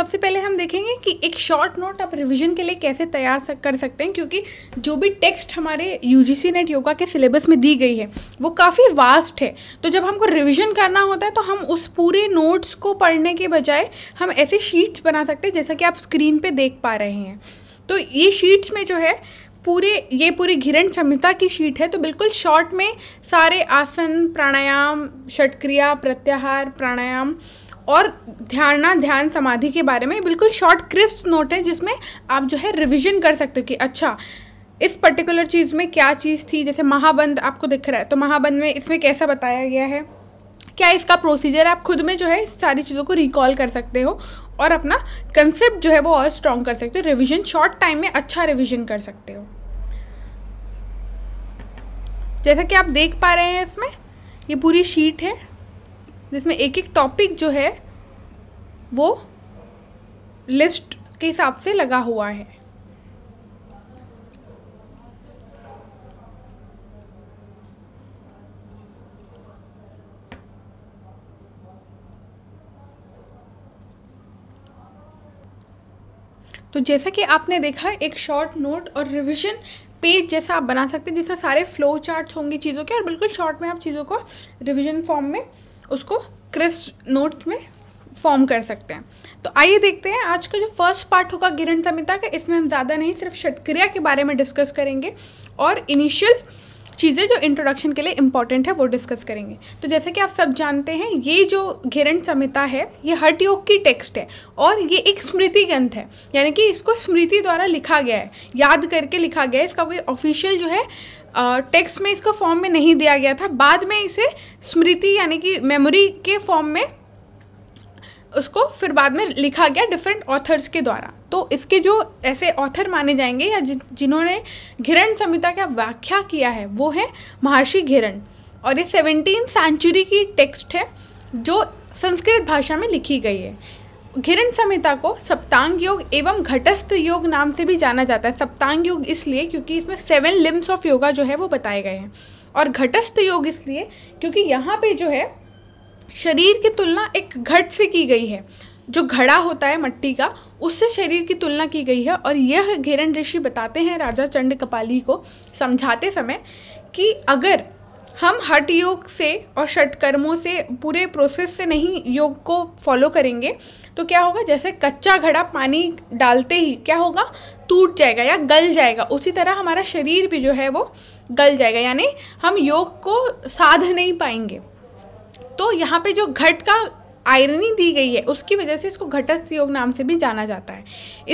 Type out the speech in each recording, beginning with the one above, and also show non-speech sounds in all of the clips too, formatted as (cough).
सबसे पहले हम देखेंगे कि एक शॉर्ट नोट आप रिवीजन के लिए कैसे तैयार कर सकते हैं क्योंकि जो भी टेक्स्ट हमारे U G C NET yoga के सिलेबस में दी गई है वो काफ़ी वास्ट है तो जब हमको रिविजन करना होता है तो हम उस पूरे नोट्स को पढ़ने के बजाय हम ऐसे शीट्स बना सकते हैं जैसा कि आप स्क्रीन पर देख पा रहे हैं तो ये शीट्स में जो है पूरे ये पूरी घिरण क्षमता की शीट है तो बिल्कुल शॉर्ट में सारे आसन प्राणायाम षटक्रिया प्रत्याहार प्राणायाम और ध्यानना ध्यान समाधि के बारे में बिल्कुल शॉर्ट क्रिस्प नोट है जिसमें आप जो है रिविजन कर सकते हो कि अच्छा इस पर्टिकुलर चीज़ में क्या चीज़ थी जैसे महाबंध आपको दिख रहा है तो महाबंध में इसमें कैसा बताया गया है क्या इसका प्रोसीजर आप खुद में जो है सारी चीज़ों को रिकॉल कर सकते हो और अपना कंसेप्ट जो है वो और स्ट्रॉन्ग कर सकते हो रिविजन शॉर्ट टाइम में अच्छा रिविजन कर सकते हो जैसा कि आप देख पा रहे हैं इसमें ये पूरी शीट है जिसमें एक एक टॉपिक जो है वो लिस्ट के हिसाब से लगा हुआ है तो जैसा कि आपने देखा एक शॉर्ट नोट और रिवीजन पेज जैसा आप बना सकते हैं जिसमें सारे फ्लो चार्ट्स होंगे चीज़ों के और बिल्कुल शॉर्ट में आप चीज़ों को रिवीजन फॉर्म में उसको क्रिस्प नोट में फॉर्म कर सकते हैं तो आइए देखते हैं आज का जो फर्स्ट पार्ट होगा गिरण संहिता का इसमें हम ज़्यादा नहीं सिर्फ षटक्रिया के बारे में डिस्कस करेंगे और इनिशियल चीज़ें जो इंट्रोडक्शन के लिए इंपॉर्टेंट है वो डिस्कस करेंगे तो जैसे कि आप सब जानते हैं ये जो घेरण संहिता है ये हट योग की टेक्स्ट है और ये एक स्मृति ग्रंथ है यानी कि इसको स्मृति द्वारा लिखा गया है याद करके लिखा गया है इसका कोई ऑफिशियल जो है टेक्स्ट में इसका फॉर्म में नहीं दिया गया था बाद में इसे स्मृति यानी कि मेमोरी के फॉर्म में उसको फिर बाद में लिखा गया डिफरेंट ऑथर्स के द्वारा तो इसके जो ऐसे ऑथर माने जाएंगे या जिन जिन्होंने घिरण संहिता का व्याख्या किया है वो है महर्षि घिरण और ये सेवनटीन सेंचुरी की टेक्स्ट है जो संस्कृत भाषा में लिखी गई है घिरण संहिता को सप्तांग योग एवं घटस्थ योग नाम से भी जाना जाता है सप्तांग योग इसलिए क्योंकि इसमें सेवन लिम्स ऑफ योगा जो है वो बताए गए हैं और घटस्थ योग इसलिए क्योंकि यहाँ पे जो है शरीर की तुलना एक घट से की गई है जो घड़ा होता है मट्टी का उससे शरीर की तुलना की गई है और यह घेरन ऋषि बताते हैं राजा चंड कपाली को समझाते समय कि अगर हम हट योग से और षटकर्मों से पूरे प्रोसेस से नहीं योग को फॉलो करेंगे तो क्या होगा जैसे कच्चा घड़ा पानी डालते ही क्या होगा टूट जाएगा या गल जाएगा उसी तरह हमारा शरीर भी जो है वो गल जाएगा यानी हम योग को साध नहीं पाएंगे तो यहाँ पे जो घट का आयरनी दी गई है उसकी वजह से इसको घटस्थ योग नाम से भी जाना जाता है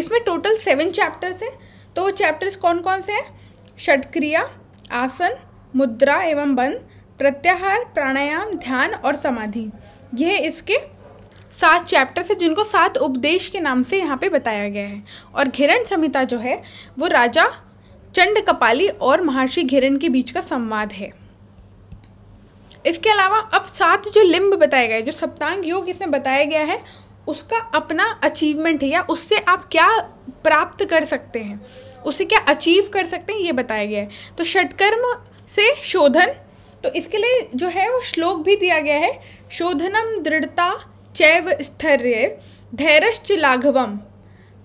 इसमें टोटल सेवन चैप्टर्स हैं तो वो चैप्टर्स कौन कौन से हैं षटक्रिया आसन मुद्रा एवं बंद प्रत्याहार प्राणायाम ध्यान और समाधि यह इसके सात चैप्टर्स हैं जिनको सात उपदेश के नाम से यहाँ पे बताया गया है और घिरण संहिता जो है वो राजा चंड कपाली और महर्षि घिरण के बीच का संवाद है इसके अलावा अब सात जो लिम्ब बताए गए जो सप्तांग योग इसमें बताया गया है उसका अपना अचीवमेंट है या उससे आप क्या प्राप्त कर सकते हैं उसे क्या अचीव कर सकते हैं ये बताया गया है तो षटकर्म से शोधन तो इसके लिए जो है वो श्लोक भी दिया गया है शोधनम दृढ़ता चैव स्थर्य धैरश्च लाघवम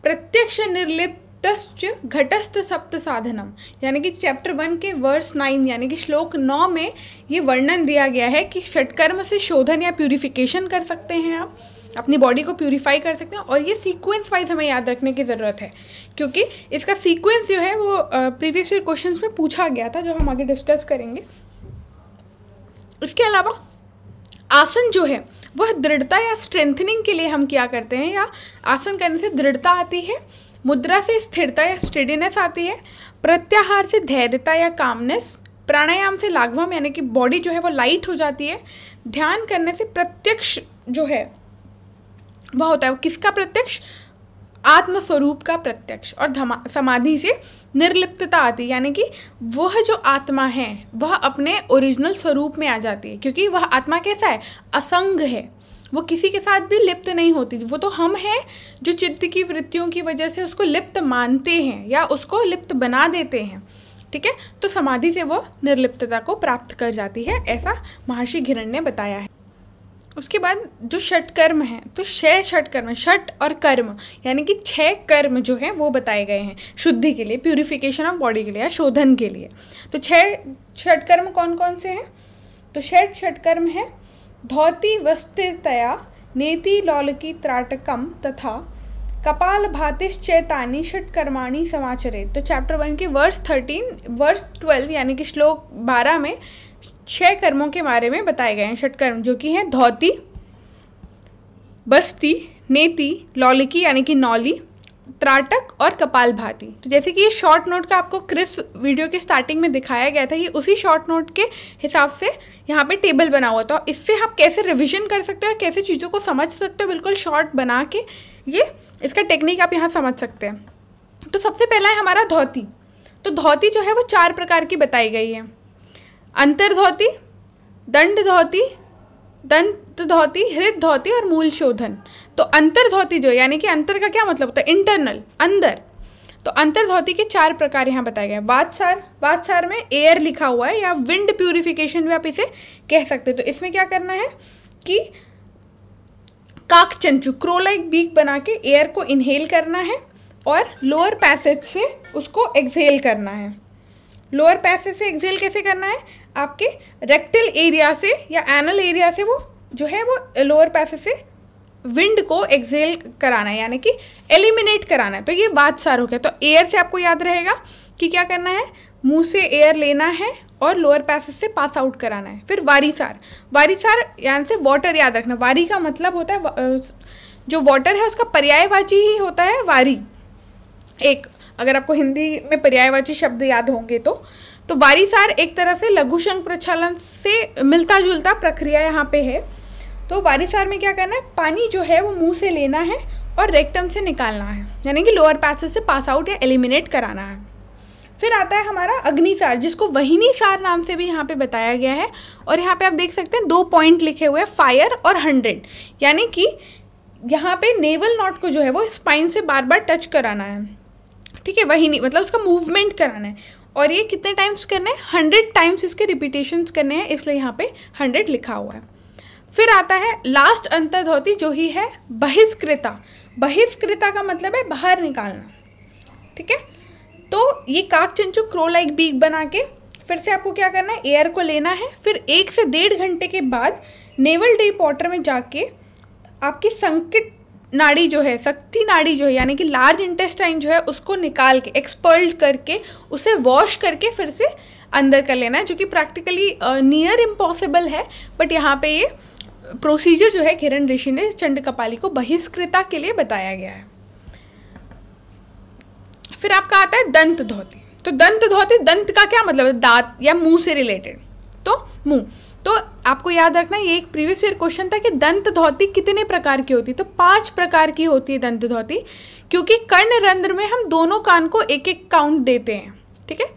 प्रत्यक्ष निर्लिप तस्च घटस्थ सप्त साधनम यानी कि चैप्टर वन के वर्स नाइन यानी कि श्लोक नौ में ये वर्णन दिया गया है कि षटकर्म से शोधन या प्यूरिफिकेशन कर सकते हैं आप अपनी बॉडी को प्यूरिफाई कर सकते हैं और ये सीक्वेंस वाइज हमें याद रखने की ज़रूरत है क्योंकि इसका सीक्वेंस जो है वो प्रीवियस ईयर क्वेश्चन में पूछा गया था जो हम आगे डिस्कस करेंगे इसके अलावा आसन जो है वह दृढ़ता या स्ट्रेंथनिंग के लिए हम क्या करते हैं या आसन करने से दृढ़ता आती है मुद्रा से स्थिरता या स्टेडीनेस आती है प्रत्याहार से धैर्यता या कामनेस प्राणायाम से लाघवम यानी कि बॉडी जो है वो लाइट हो जाती है ध्यान करने से प्रत्यक्ष जो है वह होता है किसका प्रत्यक्ष आत्मस्वरूप का प्रत्यक्ष और समाधि से निर्लिप्तता आती है यानी कि वह जो आत्मा है वह अपने ओरिजिनल स्वरूप में आ जाती है क्योंकि वह आत्मा कैसा है असंग है वो किसी के साथ भी लिप्त नहीं होती वो तो हम हैं जो चित्त की वृत्तियों की वजह से उसको लिप्त मानते हैं या उसको लिप्त बना देते हैं ठीक है तो समाधि से वो निर्लिप्तता को प्राप्त कर जाती है ऐसा महर्षि घिरण ने बताया है उसके बाद जो षट कर्म है तो छह षट कर्म षट और कर्म यानी कि छह कर्म जो हैं वो बताए गए हैं शुद्धि के लिए प्यूरिफिकेशन ऑफ बॉडी के लिए या शोधन के लिए तो छह षट कर्म कौन कौन से हैं तो छठ षट कर्म है धौती नेति लौलकी त्राटकम तथा कपाल भातिश्चेता षटकर्माणी समाचरे तो चैप्टर वन के वर्ष थर्टीन वर्ष ट्वेल्व यानी कि श्लोक बारह में छह कर्मों के बारे में बताए गए हैं षटकर्म जो कि हैं धौती बस्ती नेति लौलिकी यानी कि नौली त्राटक और कपाल भाती तो जैसे कि ये शॉर्ट नोट का आपको क्रिस्प वीडियो के स्टार्टिंग में दिखाया गया था ये उसी शॉर्ट नोट के हिसाब से यहाँ पे टेबल बना हुआ था इससे आप कैसे रिविजन कर सकते हो कैसे चीज़ों को समझ सकते हो बिल्कुल शॉर्ट बना के ये इसका टेक्निक आप यहाँ समझ सकते हैं तो सबसे पहला है हमारा धोती तो धोती जो है वो चार प्रकार की बताई गई है अंतर धोती दंड धोती दंत गुप्तधौती हृदय धौती और मूल शोधन तो अंतर्धौती जो यानी कि अंतर का क्या मतलब होता है इंटरनल अंदर तो अंतर्धौती के चार प्रकार यहाँ बताए गए बादसार बादसार में एयर लिखा हुआ है या विंड प्यूरिफिकेशन भी आप इसे कह सकते हो तो इसमें क्या करना है कि काकचंचू क्रोलाइक बीक बना के एयर को इनहेल करना है और लोअर पैसेज से उसको एक्सेल करना है लोअर पैसेज से एक्सेल कैसे करना है आपके रेक्टल एरिया से या एनल एरिया से वो जो है वो लोअर पैसे से विंड को एक्सेल कराना है यानी कि एलिमिनेट कराना है तो ये बात सार हो गया तो एयर से आपको याद रहेगा कि क्या करना है मुंह से एयर लेना है और लोअर पैसेज से पास आउट कराना है फिर वारीसार वारीसार यानी से वाटर याद रखना वारी का मतलब होता है जो वाटर है उसका पर्यायवाची ही होता है वारी एक अगर आपको हिंदी में पर्यायवाची शब्द याद होंगे तो तो वारीसार एक तरह से लघुशंक प्रचालन से मिलता जुलता प्रक्रिया यहाँ पे है तो वारिसार में क्या करना है पानी जो है वो मुंह से लेना है और रेक्टम से निकालना है यानी कि लोअर पैसेज से पास आउट या एलिमिनेट कराना है फिर आता है हमारा अग्निसार जिसको वहिनी सार नाम से भी यहाँ पे बताया गया है और यहाँ पे आप देख सकते हैं दो पॉइंट लिखे हुए हैं फायर और हंड्रेड यानी कि यहाँ पे नेवल नॉट को जो है वो स्पाइन से बार बार टच कराना है ठीक है वही नहीं मतलब उसका मूवमेंट कराना है और ये कितने टाइम्स करना है हंड्रेड टाइम्स इसके रिपीटेशंस करने हैं इसलिए यहाँ पे हंड्रेड लिखा हुआ है फिर आता है लास्ट अंतर्धोती जो ही है बहिष्कृता बहिष्कृता का मतलब है बाहर निकालना ठीक है तो ये काक चंचू क्रो लाइक बीक बना के फिर से आपको क्या करना है एयर को लेना है फिर एक से डेढ़ घंटे के बाद नेवल डे पॉटर में जाके आपकी संकट नाड़ी जो है शक्ति नाड़ी जो है यानी कि लार्ज इंटेस्टाइन जो है उसको निकाल के एक्सपर्ल्ड करके उसे वॉश करके फिर से अंदर कर लेना है जो कि प्रैक्टिकली नियर इम्पॉसिबल है बट यहाँ पे ये प्रोसीजर जो है किरण ऋषि ने चंड कपाली को बहिष्कृता के लिए बताया गया है फिर आपका आता है दंत धोती तो दंत धोती दंत का क्या मतलब है दांत या मुंह से रिलेटेड तो मुंह तो आपको याद रखना ये एक प्रीवियस ईयर क्वेश्चन था कि दंत धोती कितने प्रकार की होती है तो पांच प्रकार की होती है दंत धोती क्योंकि कर्ण रंध्र में हम दोनों कान को एक एक काउंट देते हैं ठीक है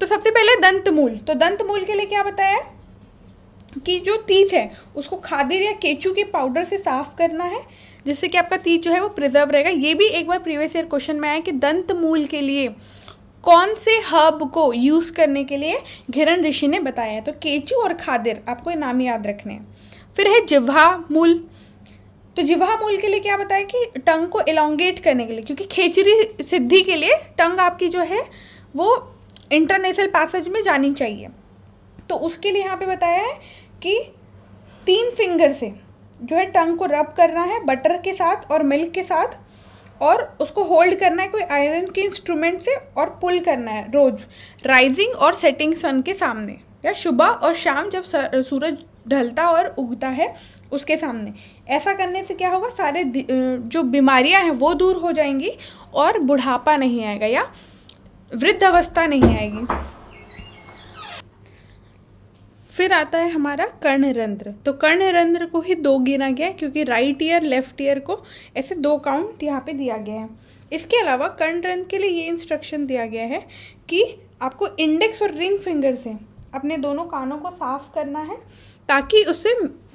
तो सबसे पहले दंत मूल तो दंत मूल के लिए क्या बताया है कि जो तीज है उसको खादिर या केचू के पाउडर से साफ करना है जिससे कि आपका तीज जो है वो प्रिजर्व रहेगा ये भी एक बार प्रीवियस ईयर क्वेश्चन में आया कि दंत मूल के लिए कौन से हर्ब को यूज़ करने के लिए घिरन ऋषि ने बताया है तो केचू और खादिर आपको ये नाम याद रखने हैं फिर है जिह्वा मूल तो जिह्वा मूल के लिए क्या बताया कि टंग को एलोंगेट करने के लिए क्योंकि खेचरी सिद्धि के लिए टंग आपकी जो है वो इंटरनेशनल पैसेज में जानी चाहिए तो उसके लिए यहाँ पे बताया है कि तीन फिंगर से जो है टंग को रब करना है बटर के साथ और मिल्क के साथ और उसको होल्ड करना है कोई आयरन के इंस्ट्रूमेंट से और पुल करना है रोज राइजिंग और सेटिंग सन के सामने या सुबह और शाम जब सूरज ढलता और उगता है उसके सामने ऐसा करने से क्या होगा सारे जो बीमारियां हैं वो दूर हो जाएंगी और बुढ़ापा नहीं आएगा या वृद्धावस्था नहीं आएगी फिर आता है हमारा कर्णरंध्र तो कर्णरंध्र को ही दो गिना गया है क्योंकि राइट ईयर लेफ्ट ईयर को ऐसे दो काउंट यहाँ पे दिया गया है इसके अलावा कर्णरंध्र के लिए ये इंस्ट्रक्शन दिया गया है कि आपको इंडेक्स और रिंग फिंगर से अपने दोनों कानों को साफ करना है ताकि उससे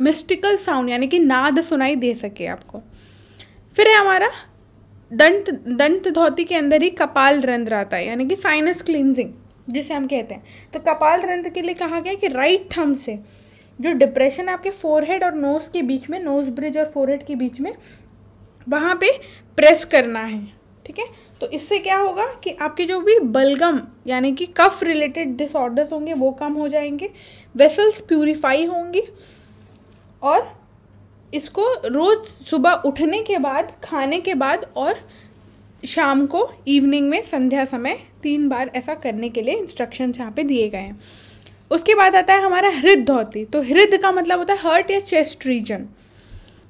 मिस्टिकल साउंड यानी कि नाद सुनाई दे सके आपको फिर है हमारा दंत दंत धोती के अंदर ही कपाल रंध्र आता है यानी कि साइनस क्लिनजिंग जिसे हम कहते हैं तो कपाल रंध्र के लिए कहा गया कि राइट थम से जो डिप्रेशन आपके फोरहेड और नोज़ के बीच में नोज़ ब्रिज और फोरहेड के बीच में वहाँ पे प्रेस करना है ठीक है तो इससे क्या होगा कि आपके जो भी बलगम यानी कि कफ रिलेटेड डिसऑर्डर्स होंगे वो कम हो जाएंगे वेसल्स प्यूरिफाई होंगी और इसको रोज़ सुबह उठने के बाद खाने के बाद और शाम को इवनिंग में संध्या समय तीन बार ऐसा करने के लिए इंस्ट्रक्शन यहाँ पे दिए गए हैं उसके बाद आता है हमारा हृदय धोती तो हृदय का मतलब होता है हर्ट या चेस्ट रीजन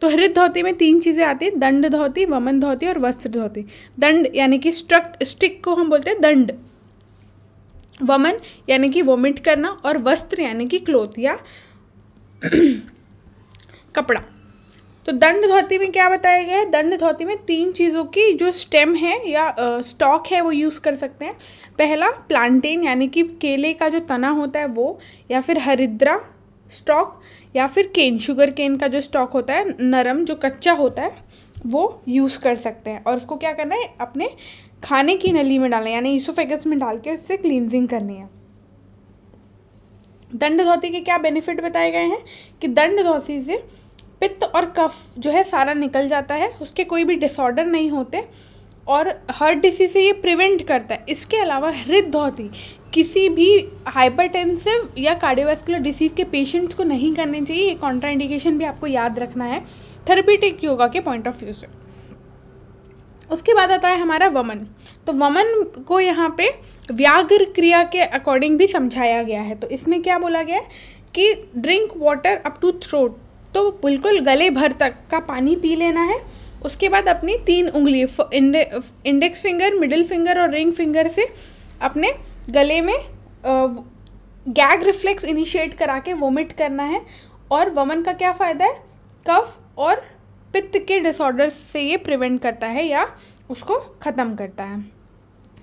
तो हृदय धोती में तीन चीज़ें आती हैं दंड धोती वमन धोती और वस्त्र धोती दंड यानी कि स्ट्रक स्टिक को हम बोलते हैं दंड वमन यानी कि वोमिट करना और वस्त्र यानी कि क्लोथ या (clears throat) कपड़ा तो दंड धोती में क्या बताया गया है दंड धोती में तीन चीज़ों की जो स्टेम है या स्टॉक है वो यूज़ कर सकते हैं पहला प्लांटेन यानी कि केले का जो तना होता है वो या फिर हरिद्रा स्टॉक या फिर केन शुगर केन का जो स्टॉक होता है नरम जो कच्चा होता है वो यूज़ कर सकते हैं और उसको क्या करना है अपने खाने की नली में डालना है यानी ईसोफेगस में डाल के उससे क्लिनजिंग करनी है दंड धोती के क्या बेनिफिट बताए गए हैं कि दंड धोती से पित्त और कफ जो है सारा निकल जाता है उसके कोई भी डिसऑर्डर नहीं होते और हार्ट डिसीज से ये प्रिवेंट करता है इसके अलावा हृदय धोती किसी भी हाइपरटेंसिव या कार्डियोवैस्कुलर डिसीज़ के पेशेंट्स को नहीं करने चाहिए ये कॉन्ट्राइंडिकेशन भी आपको याद रखना है थेरेपीटिक योगा के पॉइंट ऑफ व्यू से उसके बाद आता है हमारा वमन तो वमन को यहाँ पे व्याघ्र क्रिया के अकॉर्डिंग भी समझाया गया है तो इसमें क्या बोला गया है कि drink water up to throat तो बिल्कुल गले भर तक का पानी पी लेना है उसके बाद अपनी तीन उंगली इंडे, इंडेक्स फिंगर मिडिल फिंगर और रिंग फिंगर से अपने गले में गैग रिफ्लेक्स इनिशिएट करा के वोमिट करना है और वमन का क्या फ़ायदा है कफ और पित्त के डिसऑर्डर्स से ये प्रिवेंट करता है या उसको ख़त्म करता है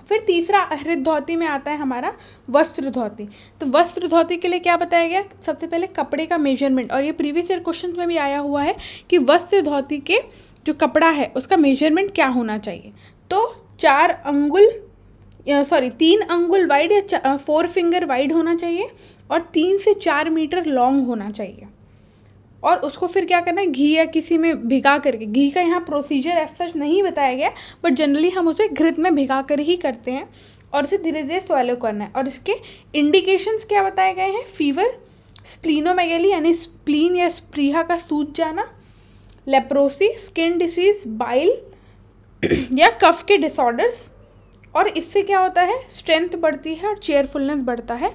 फिर तीसरा अहृत धोती में आता है हमारा वस्त्र धोती तो वस्त्र धोती के लिए क्या बताया गया सबसे पहले कपड़े का मेजरमेंट और ये प्रीवियस ईयर क्वेश्चन में भी आया हुआ है कि वस्त्र धोती के जो कपड़ा है उसका मेजरमेंट क्या होना चाहिए तो चार अंगुल सॉरी तीन अंगुल वाइड या फोर फिंगर वाइड होना चाहिए और तीन से चार मीटर लॉन्ग होना चाहिए और उसको फिर क्या करना है घी या किसी में भिगा करके घी का यहाँ प्रोसीजर एज सच नहीं बताया गया बट जनरली हम उसे घृत में भिगा कर ही करते हैं और उसे धीरे धीरे सॉलो करना है और इसके इंडिकेशंस क्या बताए गए हैं फीवर स्प्लिनोमेगेली यानी स्प्लीन या स्प्रीहा का सूज जाना लेप्रोसी स्किन डिसीज बाइल या कफ के डिसऑर्डर्स और इससे क्या होता है स्ट्रेंथ बढ़ती है और चेयरफुलनेस बढ़ता है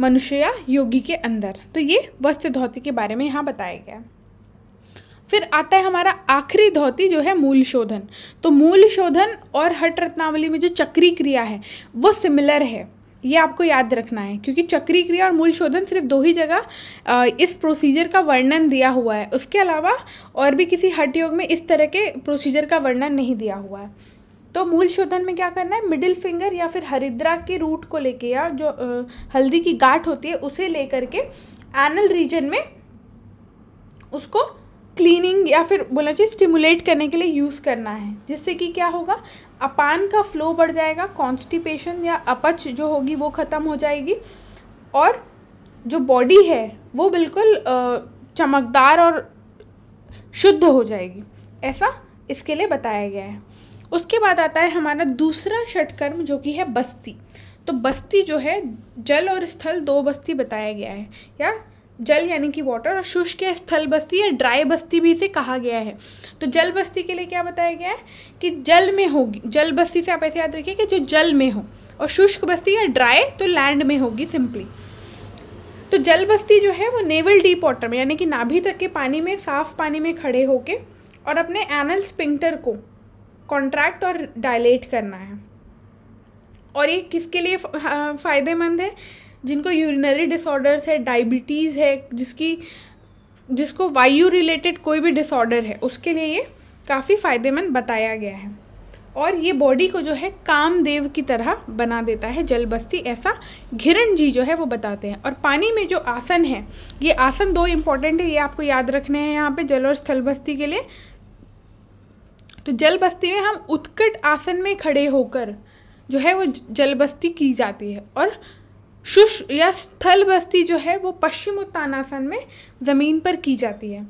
मनुष्य योगी के अंदर तो ये वस्त्र धोती के बारे में यहाँ बताया गया फिर आता है हमारा आखिरी धोती जो है मूल शोधन तो मूल शोधन और हट रत्नावली में जो चक्री क्रिया है वो सिमिलर है ये आपको याद रखना है क्योंकि चक्री क्रिया और मूल शोधन सिर्फ दो ही जगह इस प्रोसीजर का वर्णन दिया हुआ है उसके अलावा और भी किसी हट योग में इस तरह के प्रोसीजर का वर्णन नहीं दिया हुआ है तो मूल शोधन में क्या करना है मिडिल फिंगर या फिर हरिद्रा के रूट को लेके या जो हल्दी की गांठ होती है उसे लेकर के एनल रीजन में उसको क्लीनिंग या फिर बोला चाहिए स्टिमुलेट करने के लिए यूज़ करना है जिससे कि क्या होगा अपान का फ्लो बढ़ जाएगा कॉन्स्टिपेशन या अपच जो होगी वो ख़त्म हो जाएगी और जो बॉडी है वो बिल्कुल चमकदार और शुद्ध हो जाएगी ऐसा इसके लिए बताया गया है उसके बाद आता है हमारा दूसरा षटकर्म जो कि है बस्ती तो बस्ती जो है जल और स्थल दो बस्ती बताया गया है या जल यानी कि वाटर और शुष्क या स्थल बस्ती या ड्राई बस्ती भी इसे कहा गया है तो जल बस्ती के लिए क्या बताया गया है कि जल में होगी जल बस्ती से आप ऐसे याद रखिए कि जो जल में हो और शुष्क बस्ती या ड्राई तो लैंड में होगी सिंपली तो जल बस्ती जो है वो नेवल डीप वाटर में यानी कि नाभि तक के पानी में साफ पानी में खड़े होके और अपने एनल स्पिंक्टर को कॉन्ट्रैक्ट और डायलेट करना है और ये किसके लिए फ़ायदेमंद है जिनको यूरिनरी डिसऑर्डर्स है डायबिटीज़ है जिसकी जिसको वायु रिलेटेड कोई भी डिसऑर्डर है उसके लिए ये काफ़ी फ़ायदेमंद बताया गया है और ये बॉडी को जो है कामदेव की तरह बना देता है जल बस्ती ऐसा घिरण जी जो है वो बताते हैं और पानी में जो आसन है ये आसन दो इम्पॉर्टेंट है ये आपको याद रखने हैं यहाँ पे जल और स्थल बस्ती के लिए तो जल बस्ती में हम उत्कट आसन में खड़े होकर जो है वो जल बस्ती की जाती है और शुष्क या स्थल बस्ती जो है वो पश्चिम उत्तानासन में ज़मीन पर की जाती है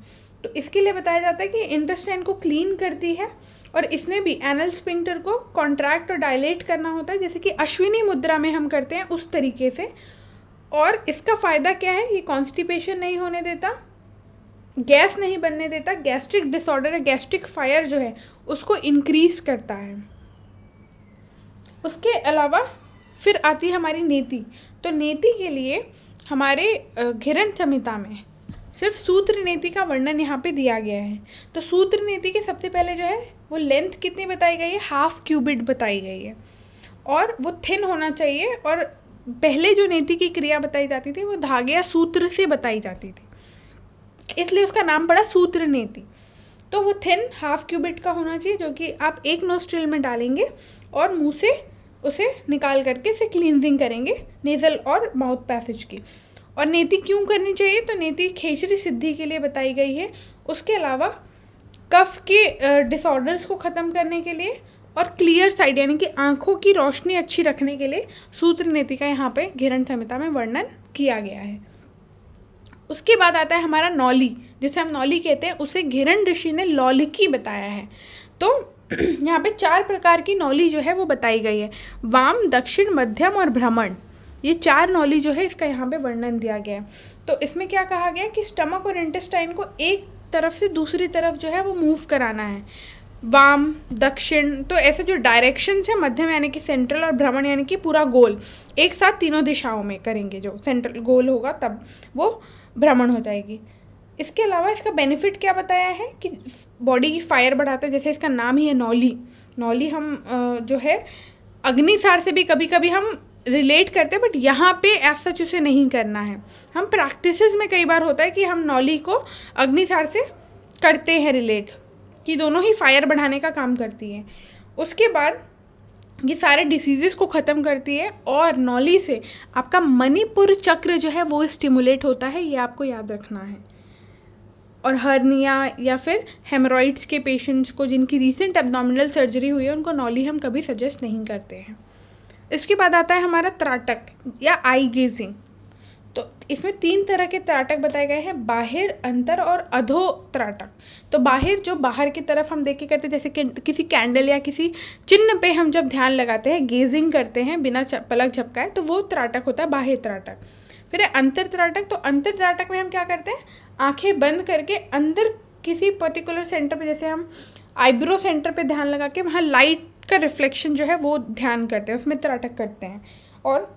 तो इसके लिए बताया जाता है कि इंटेस्टाइन को क्लीन करती है और इसमें भी एनल स्पिंटर को कॉन्ट्रैक्ट और डायलेट करना होता है जैसे कि अश्विनी मुद्रा में हम करते हैं उस तरीके से और इसका फ़ायदा क्या है ये कॉन्स्टिपेशन नहीं होने देता गैस नहीं बनने देता गैस्ट्रिक डिसऑर्डर या गैस्ट्रिक फायर जो है उसको इनक्रीज करता है उसके अलावा फिर आती है हमारी नीति तो नीति के लिए हमारे घिरण संहिता में सिर्फ सूत्र नीति का वर्णन यहाँ पे दिया गया है तो सूत्र नीति के सबसे पहले जो है वो लेंथ कितनी बताई गई है हाफ क्यूबिट बताई गई है और वो थिन होना चाहिए और पहले जो नीति की क्रिया बताई जाती थी वो धागे या सूत्र से बताई जाती थी इसलिए उसका नाम पड़ा सूत्र नीति तो वो थिन हाफ क्यूबिट का होना चाहिए जो कि आप एक नोस्ट्रिल में डालेंगे और मुंह से उसे निकाल करके इसे क्लींजिंग करेंगे नेज़ल और माउथ पैसेज की और नेति क्यों करनी चाहिए तो नेति खेचरी सिद्धि के लिए बताई गई है उसके अलावा कफ के डिसऑर्डर्स को ख़त्म करने के लिए और क्लियर साइड यानी कि आँखों की रोशनी अच्छी रखने के लिए सूत्र नेति का यहाँ पे घिरण संहिता में वर्णन किया गया है उसके बाद आता है हमारा नौली जिसे हम नौली कहते हैं उसे घिरण ऋषि ने लौलिकी बताया है तो (clears throat) यहाँ पे चार प्रकार की नौली जो है वो बताई गई है वाम दक्षिण मध्यम और भ्रमण ये चार नौली जो है इसका यहाँ पे वर्णन दिया गया है तो इसमें क्या कहा गया कि स्टमक और इंटेस्टाइन को एक तरफ से दूसरी तरफ जो है वो मूव कराना है वाम दक्षिण तो ऐसे जो डायरेक्शन है मध्यम यानी कि सेंट्रल और भ्रमण यानी कि पूरा गोल एक साथ तीनों दिशाओं में करेंगे जो सेंट्रल गोल होगा तब वो भ्रमण हो जाएगी इसके अलावा इसका बेनिफिट क्या बताया है कि बॉडी की फायर बढ़ाता है जैसे इसका नाम ही है नौली नौली हम जो है अग्निसार से भी कभी कभी हम रिलेट करते हैं बट यहाँ पे एज सच उसे नहीं करना है हम प्रैक्टिस में कई बार होता है कि हम नौली को अग्निसार से करते हैं रिलेट कि दोनों ही फायर बढ़ाने का काम करती हैं उसके बाद ये सारे डिसीजेस को ख़त्म करती है और नॉली से आपका मणिपुर चक्र जो है वो स्टिमुलेट होता है ये आपको याद रखना है और हर्निया या फिर हेमरॉइड्स के पेशेंट्स को जिनकी रिसेंट एबनॉमिनल सर्जरी हुई है उनको नॉली हम कभी सजेस्ट नहीं करते हैं इसके बाद आता है हमारा त्राटक या आई गेजिंग तो इसमें तीन तरह के त्राटक बताए गए हैं बाहिर अंतर और अधो त्राटक तो बाहिर जो बाहर की तरफ हम देखे करते हैं जैसे कि किसी कैंडल या किसी चिन्ह पे हम जब ध्यान लगाते हैं गेजिंग करते हैं बिना पलक झपकाए तो वो त्राटक होता है बाहिर त्राटक फिर है अंतर त्राटक तो अंतर त्राटक में हम क्या करते हैं आँखें बंद करके अंदर किसी पर्टिकुलर सेंटर पर जैसे हम आईब्रो सेंटर पर ध्यान लगा के वहाँ लाइट का रिफ्लेक्शन जो है वो ध्यान करते हैं उसमें त्राटक करते हैं और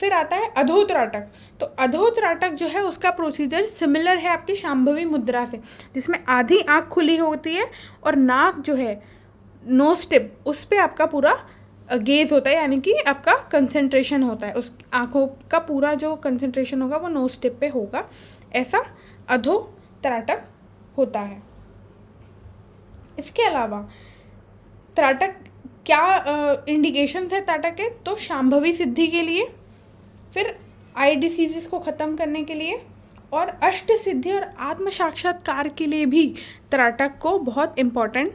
फिर आता है त्राटक तो त्राटक जो है उसका प्रोसीजर सिमिलर है आपकी शांभवी मुद्रा से जिसमें आधी आँख खुली होती है और नाक जो है नो स्टिप उस पर आपका पूरा गेज होता है यानी कि आपका कंसंट्रेशन होता है उस आँखों का पूरा जो कंसंट्रेशन होगा वो नो स्टिप पे होगा ऐसा अधो त्राटक होता है इसके अलावा त्राटक क्या इंडिकेशंस है त्राटक के तो शांभवी सिद्धि के लिए फिर आई डिसीज़ को ख़त्म करने के लिए और अष्ट सिद्धि और आत्म साक्षात्कार के लिए भी त्राटक को बहुत इम्पॉर्टेंट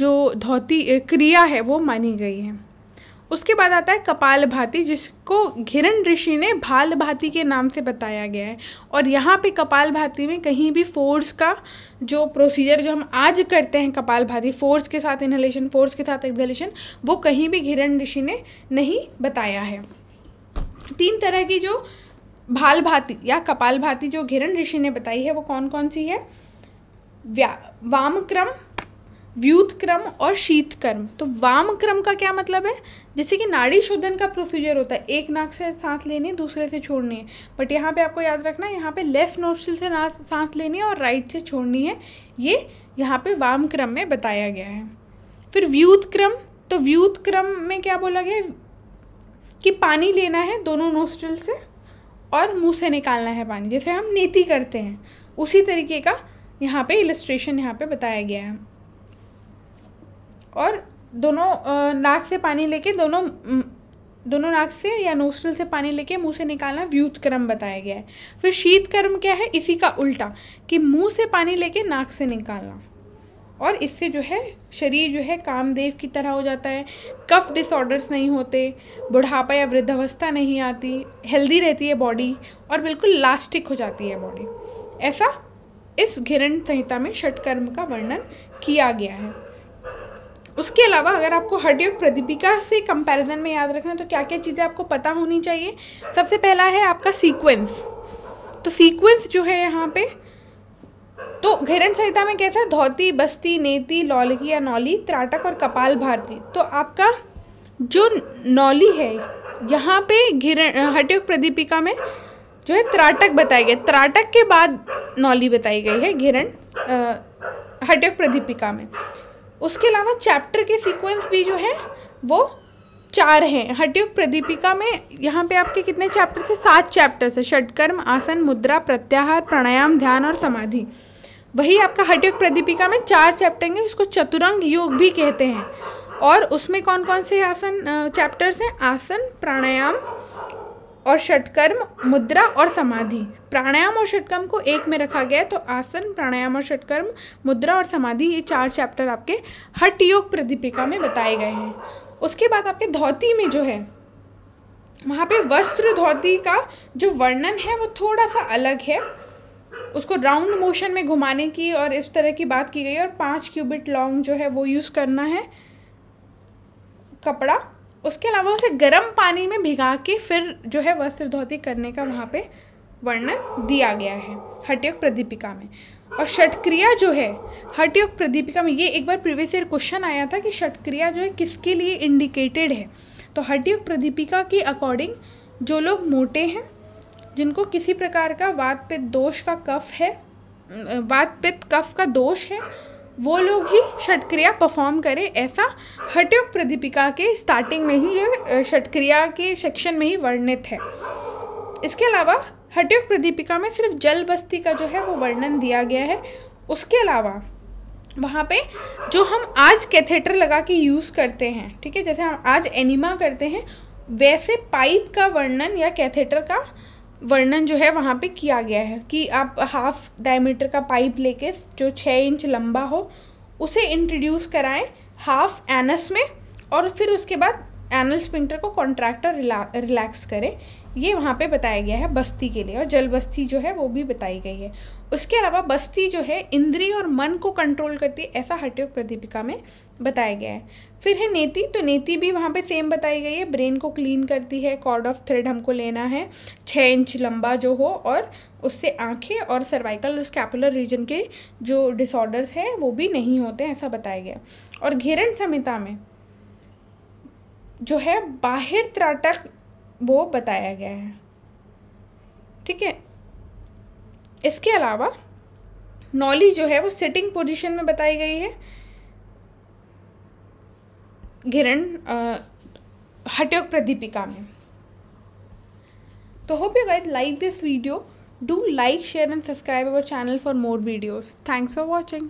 जो धोती क्रिया है वो मानी गई है उसके बाद आता है कपाल भाती जिसको घिरन ऋषि ने भाल भाती के नाम से बताया गया है और यहाँ पे कपाल भाती में कहीं भी फोर्स का जो प्रोसीजर जो हम आज करते हैं कपाल भाती फोर्स के साथ इन्हेलेशन फोर्स के साथ एक्सहलेशन वो कहीं भी घिरन ऋषि ने नहीं बताया है तीन तरह की जो भाल भाती या कपाल भाती जो घिरण ऋषि ने बताई है वो कौन कौन सी है वामक्रम वाम क्रम व्यूत क्रम और शीत तो वाम क्रम का क्या मतलब है जैसे कि नाड़ी शोधन का प्रोसीजर होता है एक नाक से सांस लेनी दूसरे से छोड़नी है बट यहाँ पे आपको याद रखना है यहाँ पे लेफ्ट नोस्ट्रिल से सांस लेनी है और राइट से छोड़नी है ये यहाँ पे वाम क्रम में बताया गया है फिर व्यूत क्रम तो व्यूत क्रम में क्या बोला गया कि पानी लेना है दोनों नोस्ट्रल से और मुंह से निकालना है पानी जैसे हम नेती करते हैं उसी तरीके का यहाँ पे इलस्ट्रेशन यहाँ पे बताया गया है और दोनों नाक से पानी लेके दोनों दोनों नाक से या नोस्टल से पानी लेके मुंह से निकालना व्यूत क्रम बताया गया है फिर शीत कर्म क्या है इसी का उल्टा कि मुंह से पानी लेके नाक से निकालना और इससे जो है शरीर जो है कामदेव की तरह हो जाता है कफ डिसऑर्डर्स नहीं होते बुढ़ापा या वृद्धावस्था नहीं आती हेल्दी रहती है बॉडी और बिल्कुल लास्टिक हो जाती है बॉडी ऐसा इस घिरण संहिता में षटकर्म का वर्णन किया गया है उसके अलावा अगर आपको हटयोग प्रदीपिका से कंपैरिजन में याद रखना है तो क्या क्या चीज़ें आपको पता होनी चाहिए सबसे पहला है आपका सीक्वेंस तो सीक्वेंस जो है यहाँ पे तो घेरण संहिता में कैसा धोती बस्ती नेति लौलगी या नौली त्राटक और कपाल भारती तो आपका जो नौली है यहाँ पे घिर हटयोग प्रदीपिका में जो है त्राटक बताई गई त्राटक के बाद नौली बताई गई है घिरण हटयोग प्रदीपिका में उसके अलावा चैप्टर के सीक्वेंस भी जो है वो चार हैं हटयोग प्रदीपिका में यहाँ पे आपके कितने चैप्टर्स हैं सात चैप्टर्स हैं षटकर्म आसन मुद्रा प्रत्याहार प्राणायाम ध्यान और समाधि वही आपका हटयोग प्रदीपिका में चार चैप्टर हैं उसको चतुरंग योग भी कहते हैं और उसमें कौन कौन से आसन चैप्टर्स हैं आसन प्राणायाम और षटकर्म मुद्रा और समाधि प्राणायाम और षटकर्म को एक में रखा गया है तो आसन प्राणायाम और षटकर्म मुद्रा और समाधि ये चार चैप्टर आपके हट योग प्रदीपिका में बताए गए हैं उसके बाद आपके धोती में जो है वहाँ पे वस्त्र धोती का जो वर्णन है वो थोड़ा सा अलग है उसको राउंड मोशन में घुमाने की और इस तरह की बात की गई और पाँच क्यूबिट लॉन्ग जो है वो यूज़ करना है कपड़ा उसके अलावा उसे गर्म पानी में भिगा के फिर जो है वस्त्र धोती करने का वहाँ पे वर्णन दिया गया है हटयोग प्रदीपिका में और षटक्रिया जो है हटयोग प्रदीपिका में ये एक बार प्रीवियस ईयर क्वेश्चन आया था कि षटक्रिया जो है किसके लिए इंडिकेटेड है तो हटयोग प्रदीपिका के अकॉर्डिंग जो लोग मोटे हैं जिनको किसी प्रकार का वात पित्त दोष का कफ है वात पित्त कफ का दोष है वो लोग ही षटक्रिया परफॉर्म करें ऐसा हटयोग प्रदीपिका के स्टार्टिंग में ही ये षटक्रिया के सेक्शन में ही वर्णित है इसके अलावा हटयोग प्रदीपिका में सिर्फ जल बस्ती का जो है वो वर्णन दिया गया है उसके अलावा वहाँ पे जो हम आज कैथेटर लगा के यूज़ करते हैं ठीक है जैसे हम आज एनिमा करते हैं वैसे पाइप का वर्णन या कैथेटर का वर्णन जो है वहाँ पे किया गया है कि आप हाफ डायमीटर का पाइप लेके जो छः इंच लंबा हो उसे इंट्रोड्यूस कराएं हाफ एनस में और फिर उसके बाद एनल स्पिंटर को कॉन्ट्रैक्टर रिला, रिलैक्स करें ये वहाँ पे बताया गया है बस्ती के लिए और जल बस्ती जो है वो भी बताई गई है उसके अलावा बस्ती जो है इंद्री और मन को कंट्रोल करती है ऐसा हटयोग प्रदीपिका में बताया गया है फिर है नेति तो नेति भी वहाँ पे सेम बताई गई है ब्रेन को क्लीन करती है कॉर्ड ऑफ थ्रेड हमको लेना है छः इंच लंबा जो हो और उससे आंखें और सर्वाइकल और स्कैपुलर रीजन के जो डिसऑर्डर्स हैं वो भी नहीं होते ऐसा बताया गया और घेरन संहिता में जो है बाहर त्राटक वो बताया गया है ठीक है इसके अलावा नॉली जो है वो सिटिंग पोजिशन में बताई गई है घिरण हट्योग प्रदीपिका में तो hope you guys like this video do like share and subscribe our channel for more videos thanks for watching